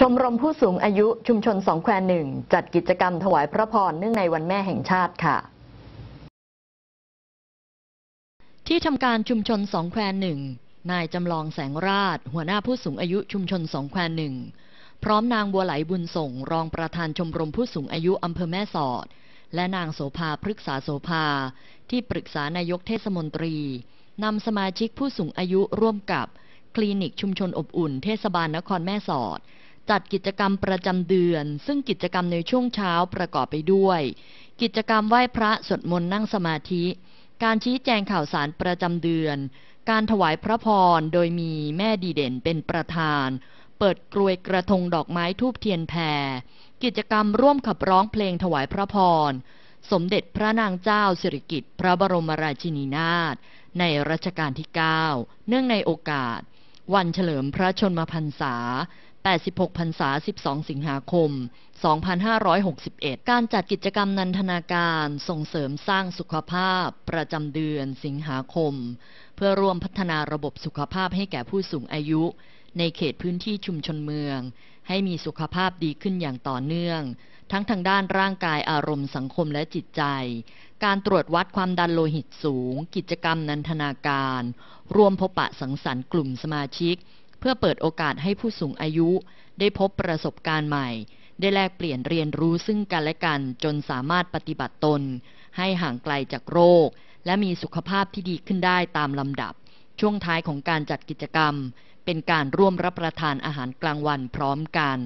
ชมรมผู้สูงอายุชุมชนสองแควหนึ่งจัดกิจกรรมถวายพระพรเนื่องในวันแม่แห่งชาติค่ะ ที่ทำการชุมชนสองแควหนึ่งนายจำลองแสงราชหัวหน้าผู้สูงอายุชุมชนสองแควหนึ่งพร้อมนางบัวไหลบุญส่ง รองประธานชมรมผู้สูงอายุอำเภอแม่สอด และนางโสภาพฤกษาโสภา ที่ปรึกษานายกเทศมนตรีนำสมาชิกผู้สูงอายุร่วมกับ คลินิกชุมชนอบอุ่นเทศบาลนครแม่สอดจัดกิจกรรมประจำเดือน ซึ่งกิจกรรมในช่วงเช้าประกอบไปด้วย กิจกรรมไหว้พระสวดมนต์นั่งสมาธิ การชี้แจงข่าวสารประจำเดือน การถวายพระพรโดยมีแม่ดีเด่นเป็นประธาน เปิดกลวยกระทงดอกไม้ทูบเทียนแพรกิจกรรมร่วมขับร้องเพลงถวายพระพรสมเด็จพระนางเจ้าสิริกิติ์พระบรมราชินีนาถในรัชกาลที่9เนื่องในโอกาส วันเฉลิมพระชนมพรรษา86พรรษา12 สิงหาคม 2561 การจัดกิจกรรมนันทนาการส่งเสริมสร้างสุขภาพ ประจำเดือนสิงหาคม เพื่อร่วมพัฒนาระบบสุขภาพให้แก่ผู้สูงอายุ ในเขตพื้นที่ชุมชนเมือง ให้มีสุขภาพดีขึ้นอย่างต่อเนื่อง ทั้งทางด้านร่างกายอารมณ์สังคมและจิตใจ การตรวจวัดความดันโลหิตสูง กิจกรรมนันทนาการร่วมพบปะสังสรรค์กลุ่มสมาชิกพื่อเปิดโอกาสให้ผู้สูงอายุได้พบประสบการณ์ใหม่ ได้แลกเปลี่ยนเรียนรู้ซึ่งกันและกันจนสามารถปฏิบัติตน ให้ห่างไกลจากโรค และมีสุขภาพที่ดีขึ้นได้ตามลำดับ ช่วงท้ายของการจัดกิจกรรม เป็นการร่วมรับประทานอาหารกลางวันพร้อมกัน